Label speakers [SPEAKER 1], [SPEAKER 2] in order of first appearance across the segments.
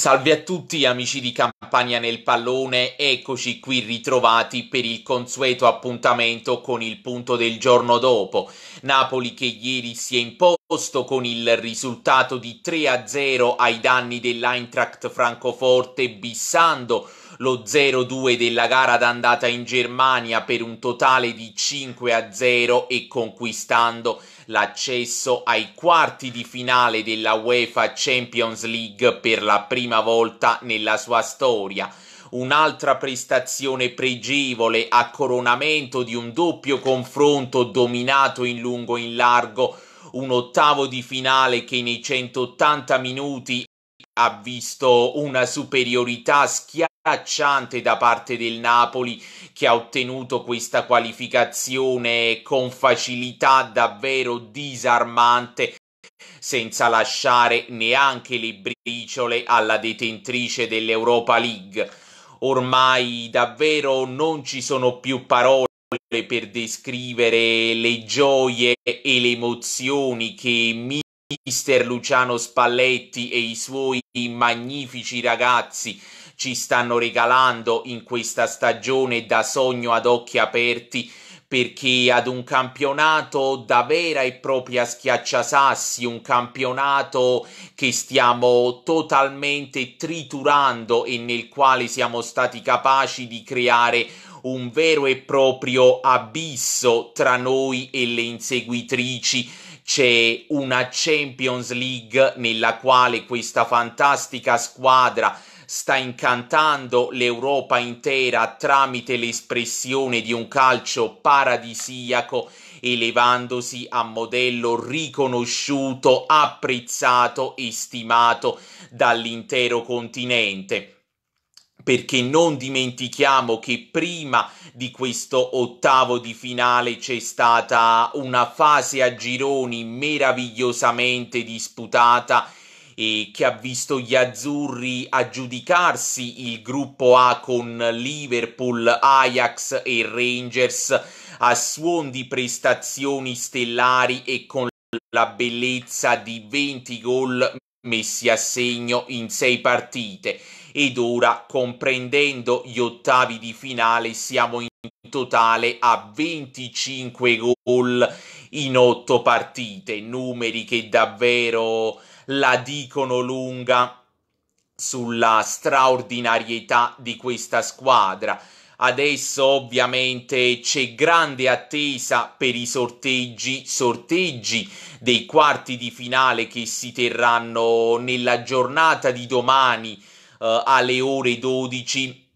[SPEAKER 1] Salve a tutti amici di Campania nel Pallone, eccoci qui ritrovati per il consueto appuntamento con il punto del giorno dopo. Napoli che ieri si è imposto con il risultato di 3-0 ai danni dell'Eintracht Francoforte, bissando lo 0-2 della gara d'andata in Germania per un totale di 5-0 e conquistando l'accesso ai quarti di finale della UEFA Champions League per la prima volta nella sua storia un'altra prestazione pregevole a coronamento di un doppio confronto dominato in lungo e in largo un ottavo di finale che nei 180 minuti ha visto una superiorità schiacciante da parte del Napoli che ha ottenuto questa qualificazione con facilità davvero disarmante senza lasciare neanche le briciole alla detentrice dell'Europa League. Ormai davvero non ci sono più parole per descrivere le gioie e le emozioni che mister Luciano Spalletti e i suoi magnifici ragazzi ci stanno regalando in questa stagione da sogno ad occhi aperti perché ad un campionato da vera e propria schiacciasassi, un campionato che stiamo totalmente triturando e nel quale siamo stati capaci di creare un vero e proprio abisso tra noi e le inseguitrici c'è una Champions League nella quale questa fantastica squadra sta incantando l'Europa intera tramite l'espressione di un calcio paradisiaco elevandosi a modello riconosciuto, apprezzato e stimato dall'intero continente perché non dimentichiamo che prima di questo ottavo di finale c'è stata una fase a gironi meravigliosamente disputata e che ha visto gli azzurri aggiudicarsi il gruppo A con Liverpool, Ajax e Rangers a suon di prestazioni stellari e con la bellezza di 20 gol messi a segno in sei partite ed ora comprendendo gli ottavi di finale siamo in totale a 25 gol in 8 partite, numeri che davvero la dicono lunga sulla straordinarietà di questa squadra. Adesso ovviamente c'è grande attesa per i sorteggi, sorteggi dei quarti di finale che si terranno nella giornata di domani eh, alle ore 12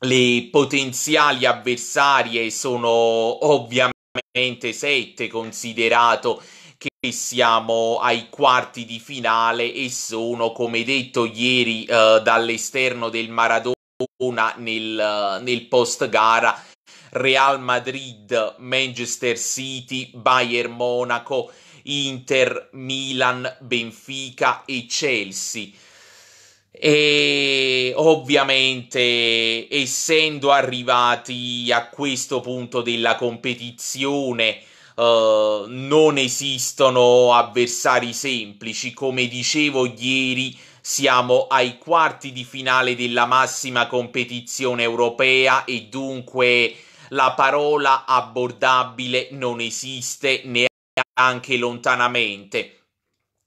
[SPEAKER 1] le potenziali avversarie sono ovviamente 7 considerato che siamo ai quarti di finale e sono come detto ieri eh, dall'esterno del Maradona nel, nel post gara Real Madrid, Manchester City, Bayern Monaco, Inter, Milan, Benfica e Chelsea. E ovviamente, essendo arrivati a questo punto della competizione, eh, non esistono avversari semplici. Come dicevo ieri, siamo ai quarti di finale della massima competizione europea e dunque la parola abbordabile non esiste neanche lontanamente.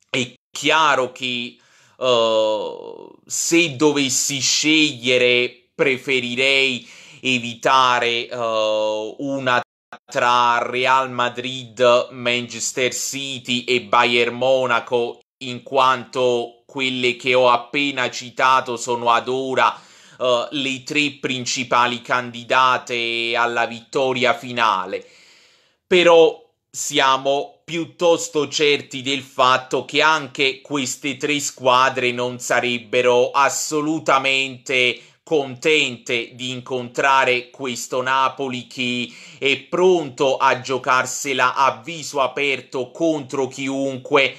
[SPEAKER 1] È chiaro che eh, se dovessi scegliere preferirei evitare uh, una tra Real Madrid, Manchester City e Bayern Monaco in quanto quelle che ho appena citato sono ad ora uh, le tre principali candidate alla vittoria finale. Però siamo piuttosto certi del fatto che anche queste tre squadre non sarebbero assolutamente contente di incontrare questo Napoli che è pronto a giocarsela a viso aperto contro chiunque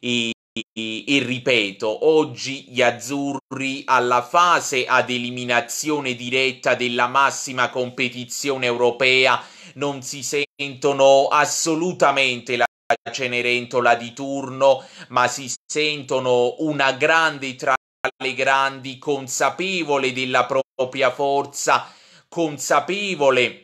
[SPEAKER 1] e, e, e ripeto, oggi gli azzurri alla fase ad eliminazione diretta della massima competizione europea non si sentono assolutamente la Cenerentola di turno, ma si sentono una grande tra le grandi, consapevole della propria forza, consapevole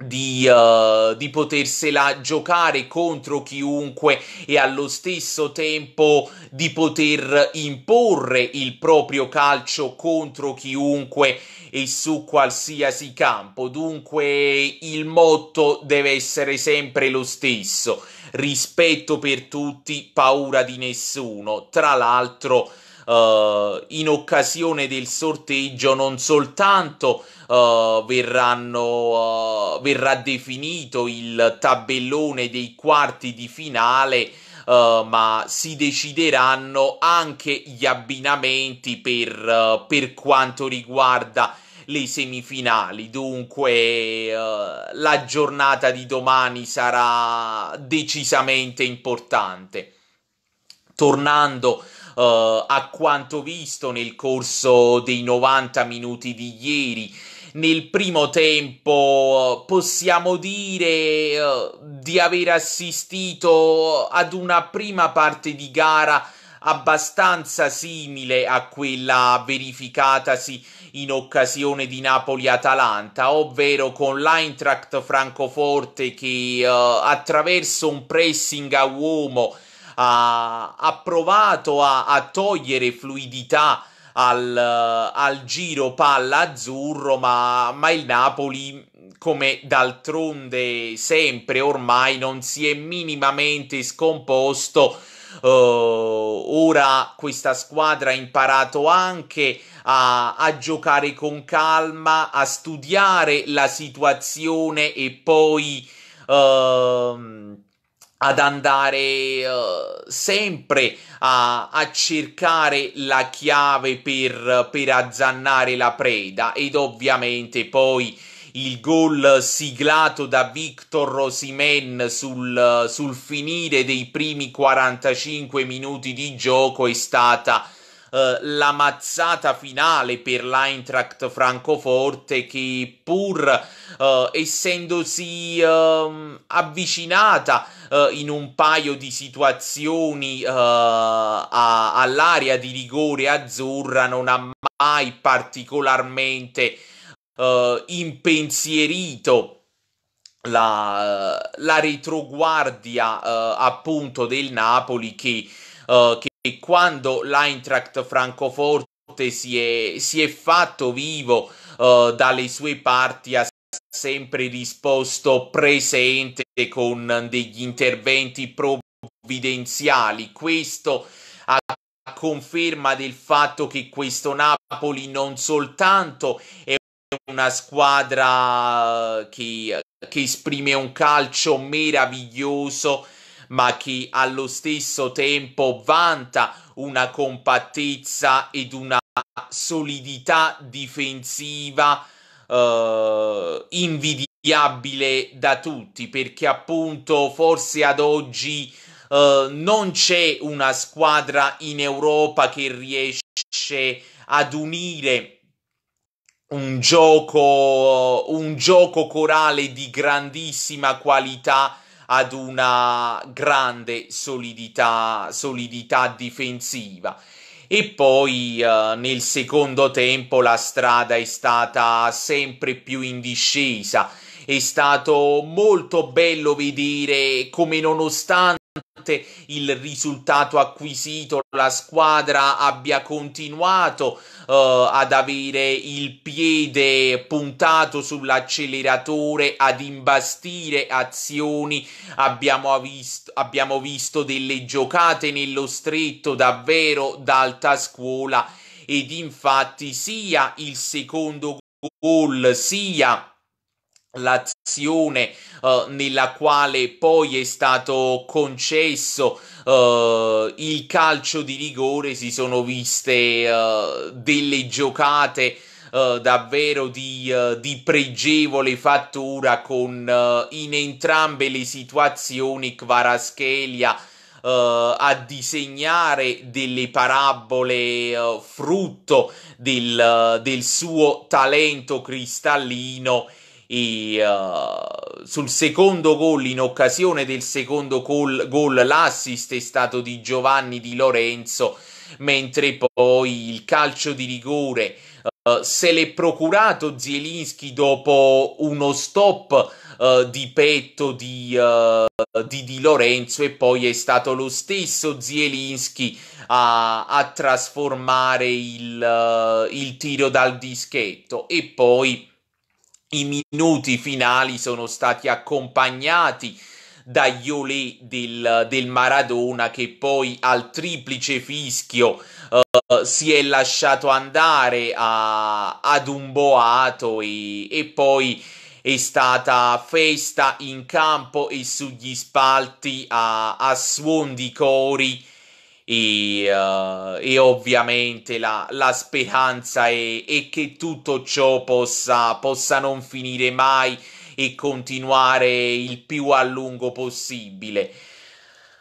[SPEAKER 1] di, uh, di, potersela giocare contro chiunque e allo stesso tempo di poter imporre il proprio calcio contro chiunque e su qualsiasi campo. Dunque il motto deve essere sempre lo stesso, rispetto per tutti, paura di nessuno. Tra l'altro uh, in occasione del sorteggio non soltanto uh, verranno, uh, verrà definito il tabellone dei quarti di finale Uh, ma si decideranno anche gli abbinamenti per, uh, per quanto riguarda le semifinali. Dunque uh, la giornata di domani sarà decisamente importante. Tornando uh, a quanto visto nel corso dei 90 minuti di ieri. Nel primo tempo eh, possiamo dire eh, di aver assistito ad una prima parte di gara abbastanza simile a quella verificatasi in occasione di Napoli-Atalanta, ovvero con l'Eintracht Francoforte che attraverso un pressing a uomo ha, ha provato a, a togliere fluidità al, al, giro palla azzurro, ma, ma il Napoli, come d'altronde sempre ormai, non si è minimamente scomposto. Uh, ora questa squadra ha imparato anche a, a, giocare con calma, a studiare la situazione e poi. Uh, ad andare uh, sempre a, a, cercare la chiave per, per azzannare la preda ed ovviamente poi il gol siglato da Victor Rosimen sul, sul finire dei primi 45 minuti di gioco è stata eh, la mazzata finale per l'Eintracht Francoforte che pur eh, essendosi ehm, avvicinata eh, in un paio di situazioni eh, a, all'area di rigore azzurra non ha mai particolarmente impensierito la, la retroguardia eh, appunto del Napoli che, eh, che e quando l'Eintracht Francoforte si è, si è fatto vivo uh, dalle sue parti ha sempre risposto presente con degli interventi provvidenziali. Questo a conferma del fatto che questo Napoli non soltanto è una squadra che, che esprime un calcio meraviglioso, ma che allo stesso tempo vanta una compattezza ed una solidità difensiva eh, invidiabile da tutti, perché appunto forse ad oggi eh, non c'è una squadra in Europa che riesce ad unire un gioco, un gioco corale di grandissima qualità ad una grande solidità, solidità difensiva. E poi eh, nel secondo tempo la strada è stata sempre più in discesa. È stato molto bello vedere come nonostante il risultato acquisito, la squadra abbia continuato uh, ad avere il piede puntato sull'acceleratore, ad imbastire azioni. Abbiamo, visto, abbiamo visto delle giocate nello stretto davvero d'alta scuola ed infatti sia il secondo gol sia l'azione eh, nella quale poi è stato concesso eh, il calcio di rigore si sono viste eh, delle giocate eh, davvero di, eh, di, pregevole fattura con eh, in entrambe le situazioni Kvaraschelia Uh, a disegnare delle parabole uh, frutto del, uh, del, suo talento cristallino e, uh, sul secondo gol, in occasione del secondo gol, l'assist è stato di Giovanni Di Lorenzo, mentre poi il calcio di rigore uh, se l'è procurato Zielinski dopo uno stop Uh, di petto di, uh, di, di Lorenzo e poi è stato lo stesso Zielinski a, a trasformare il, uh, il tiro dal dischetto e poi i minuti finali sono stati accompagnati dagli olè del, del, Maradona che poi al triplice fischio uh, si è lasciato andare a, ad un boato e, e, poi è stata festa in campo e sugli spalti a, a suon di cori e, uh, e ovviamente la, la speranza è, è, che tutto ciò possa, possa non finire mai e continuare il più a lungo possibile.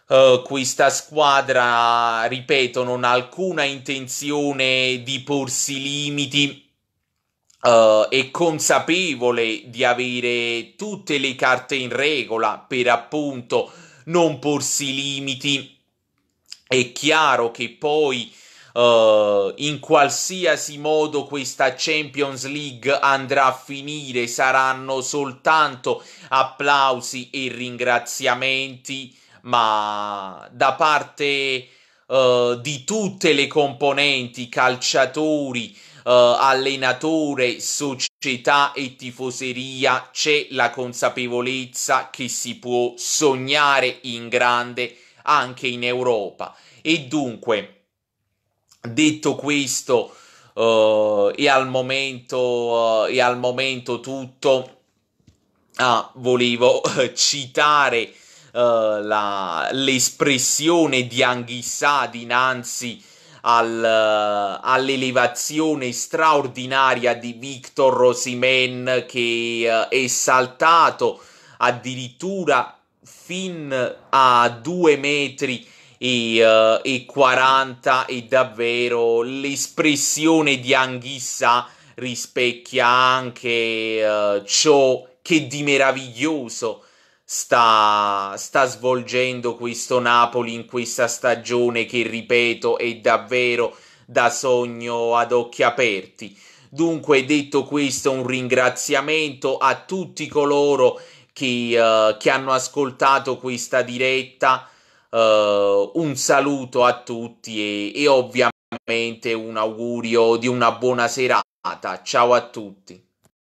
[SPEAKER 1] Uh, questa squadra, ripeto, non ha alcuna intenzione di porsi limiti. Uh, è consapevole di avere tutte le carte in regola per appunto non porsi limiti è chiaro che poi uh, in qualsiasi modo questa Champions League andrà a finire, saranno soltanto applausi e ringraziamenti, ma da parte uh, di tutte le componenti, calciatori, uh, allenatore, società e tifoseria, c'è la consapevolezza che si può sognare in grande anche in Europa. E dunque, detto questo, uh, e, al momento, uh, e al momento tutto, ah, volevo citare uh, la, l'espressione di Anghissà dinanzi al, all'elevazione straordinaria di Victor Rosimen che è saltato addirittura fin a 2 metri e, uh, e 40 e davvero l'espressione di Anghissa rispecchia anche uh, ciò che di meraviglioso sta, sta svolgendo questo Napoli in questa stagione che, ripeto, è davvero da sogno ad occhi aperti. Dunque, detto questo, un ringraziamento a tutti coloro che chi, uh, chi hanno ascoltato questa diretta. Uh, un saluto a tutti e, e ovviamente un augurio di una buona serata. Ciao a tutti.